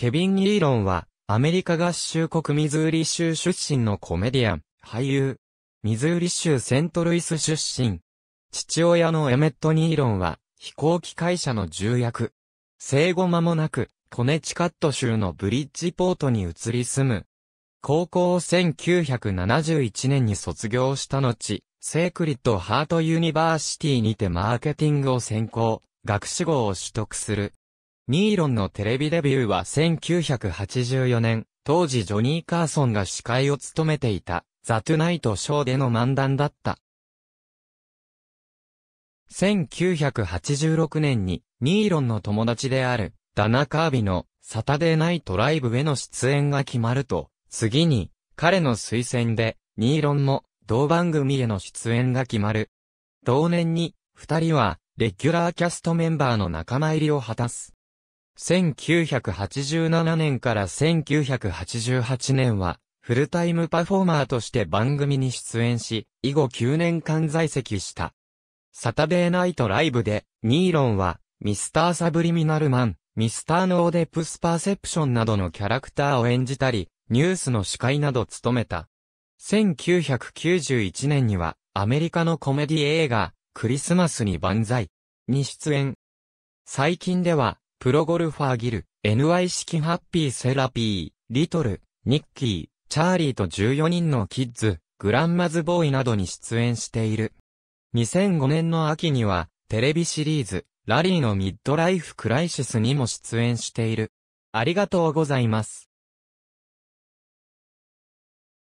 ケビン・イーロンは、アメリカ合衆国ミズーリ州出身のコメディアン、俳優。ミズーリ州セントルイス出身。父親のエメット・ニーロンは、飛行機会社の重役。生後間もなく、コネチカット州のブリッジポートに移り住む。高校を1971年に卒業した後、セークリット・ハート・ユニバーシティにてマーケティングを専攻、学士号を取得する。ニーロンのテレビデビューは1984年、当時ジョニー・カーソンが司会を務めていた、ザ・トゥナイト・ショーでの漫談だった。1986年に、ニーロンの友達である、ダナ・カービの、サタデーナイトライブへの出演が決まると、次に、彼の推薦で、ニーロンも、同番組への出演が決まる。同年に、二人は、レギュラーキャストメンバーの仲間入りを果たす。1987年から1988年は、フルタイムパフォーマーとして番組に出演し、以後9年間在籍した。サタデーナイトライブで、ニーロンは、ミスターサブリミナルマン、ミスターノーデプスパーセプションなどのキャラクターを演じたり、ニュースの司会など務めた。1991年には、アメリカのコメディ映画、クリスマスに万歳に出演。最近では、プロゴルファーギル、NY 式ハッピーセラピー、リトル、ニッキー、チャーリーと14人のキッズ、グランマズボーイなどに出演している。2005年の秋には、テレビシリーズ、ラリーのミッドライフクライシスにも出演している。ありがとうございます。